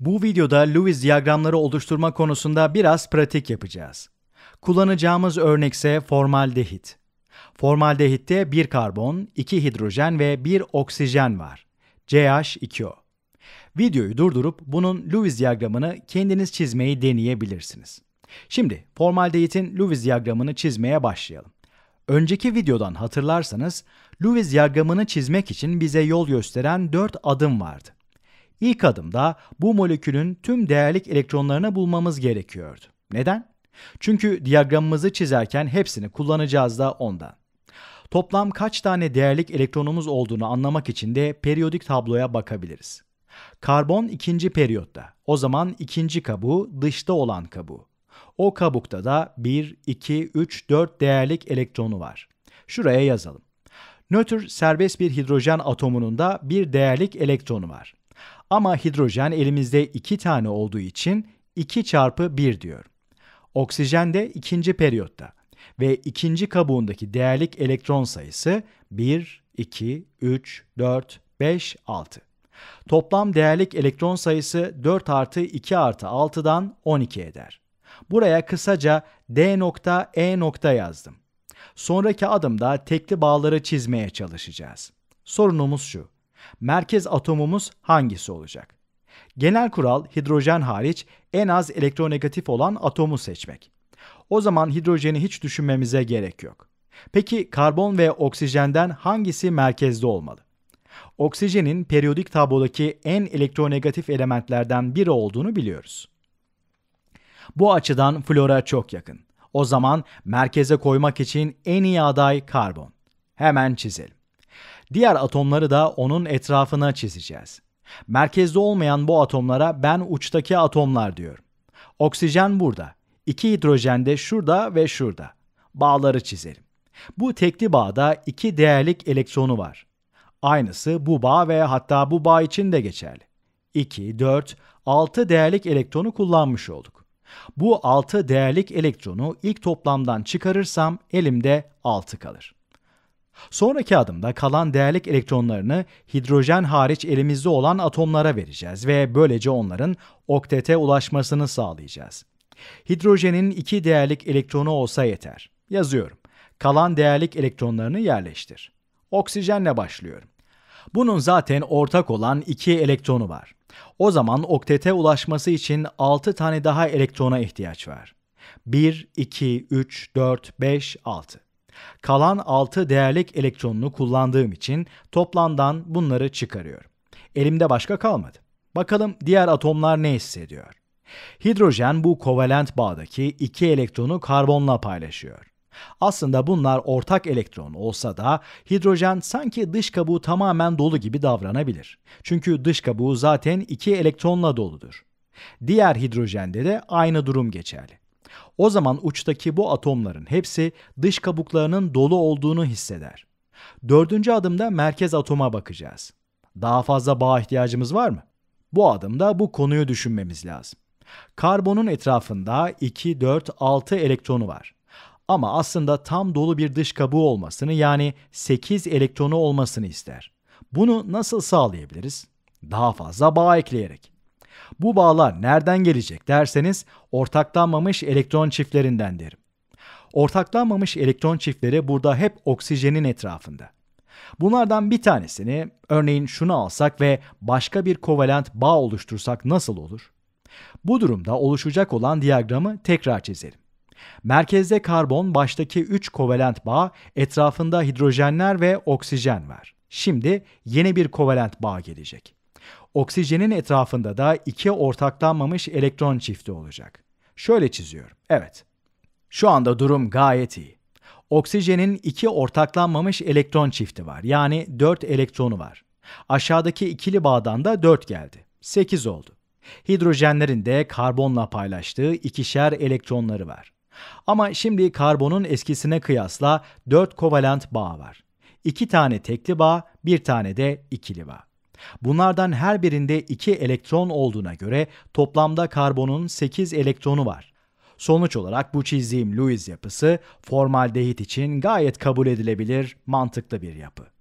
Bu videoda Lewis diyagramları oluşturma konusunda biraz pratik yapacağız. Kullanacağımız örnekse formaldehit. Formaldehitte bir karbon, iki hidrojen ve bir oksijen var. CH2O. Videoyu durdurup bunun Lewis diyagramını kendiniz çizmeyi deneyebilirsiniz. Şimdi formaldehitin Lewis diyagramını çizmeye başlayalım. Önceki videodan hatırlarsanız Lewis diyagramını çizmek için bize yol gösteren 4 adım vardı. İlk adımda bu molekülün tüm değerlik elektronlarını bulmamız gerekiyordu. Neden? Çünkü diyagramımızı çizerken hepsini kullanacağız da ondan. Toplam kaç tane değerlik elektronumuz olduğunu anlamak için de periyodik tabloya bakabiliriz. Karbon ikinci periyotta. O zaman ikinci kabuğu dışta olan kabuğu. O kabukta da 1, 2, 3, 4 değerlik elektronu var. Şuraya yazalım. Nötr serbest bir hidrojen atomunun da bir değerlik elektronu var. Ama hidrojen elimizde 2 tane olduğu için 2 çarpı 1 diyor. Oksijen de ikinci periyotta ve ikinci kabuğundaki değerlik elektron sayısı 1, 2, 3, 4, 5, 6. Toplam değerlik elektron sayısı 4 artı 2 artı 6'dan 12 eder. Buraya kısaca D nokta E nokta yazdım. Sonraki adımda tekli bağları çizmeye çalışacağız. Sorunumuz şu. Merkez atomumuz hangisi olacak? Genel kural hidrojen hariç en az elektronegatif olan atomu seçmek. O zaman hidrojeni hiç düşünmemize gerek yok. Peki karbon ve oksijenden hangisi merkezde olmalı? Oksijenin periyodik tablodaki en elektronegatif elementlerden biri olduğunu biliyoruz. Bu açıdan flora çok yakın. O zaman merkeze koymak için en iyi aday karbon. Hemen çizelim. Diğer atomları da onun etrafına çizeceğiz. Merkezde olmayan bu atomlara ben uçtaki atomlar diyorum. Oksijen burada, iki hidrojen de şurada ve şurada. Bağları çizelim. Bu tekli bağda iki değerlik elektronu var. Aynısı bu bağ ve hatta bu bağ için de geçerli. 2, 4, 6 değerlik elektronu kullanmış olduk. Bu 6 değerlik elektronu ilk toplamdan çıkarırsam elimde 6 kalır. Sonraki adımda kalan değerlik elektronlarını hidrojen hariç elimizde olan atomlara vereceğiz ve böylece onların oktete ulaşmasını sağlayacağız. Hidrojenin iki değerlik elektronu olsa yeter. Yazıyorum. Kalan değerlik elektronlarını yerleştir. Oksijenle başlıyorum. Bunun zaten ortak olan iki elektronu var. O zaman oktete ulaşması için 6 tane daha elektrona ihtiyaç var. 1, 2, 3, 4, 5, 6. Kalan 6 değerlik elektronunu kullandığım için toplamdan bunları çıkarıyorum. Elimde başka kalmadı. Bakalım diğer atomlar ne hissediyor? Hidrojen bu kovalent bağdaki iki elektronu karbonla paylaşıyor. Aslında bunlar ortak elektron olsa da hidrojen sanki dış kabuğu tamamen dolu gibi davranabilir. Çünkü dış kabuğu zaten iki elektronla doludur. Diğer hidrojende de aynı durum geçerli. O zaman uçtaki bu atomların hepsi dış kabuklarının dolu olduğunu hisseder. Dördüncü adımda merkez atoma bakacağız. Daha fazla bağ ihtiyacımız var mı? Bu adımda bu konuyu düşünmemiz lazım. Karbonun etrafında 2, 4, 6 elektronu var. Ama aslında tam dolu bir dış kabuğu olmasını yani 8 elektronu olmasını ister. Bunu nasıl sağlayabiliriz? Daha fazla bağ ekleyerek. Bu bağlar nereden gelecek derseniz ortaklanmamış elektron çiftlerinden derim. Ortaklanmamış elektron çiftleri burada hep oksijenin etrafında. Bunlardan bir tanesini örneğin şunu alsak ve başka bir kovalent bağ oluştursak nasıl olur? Bu durumda oluşacak olan diyagramı tekrar çizelim. Merkezde karbon baştaki 3 kovalent bağ, etrafında hidrojenler ve oksijen var. Şimdi yeni bir kovalent bağ gelecek. Oksijenin etrafında da iki ortaklanmamış elektron çifti olacak. Şöyle çiziyorum. Evet. Şu anda durum gayet iyi. Oksijenin iki ortaklanmamış elektron çifti var. Yani 4 elektronu var. Aşağıdaki ikili bağdan da 4 geldi. 8 oldu. Hidrojenlerin de karbonla paylaştığı ikişer elektronları var. Ama şimdi karbonun eskisine kıyasla 4 kovalent bağ var. 2 tane tekli bağ, bir tane de ikili bağ. Bunlardan her birinde 2 elektron olduğuna göre toplamda karbonun 8 elektronu var. Sonuç olarak bu çizdiğim Lewis yapısı formaldehit için gayet kabul edilebilir, mantıklı bir yapı.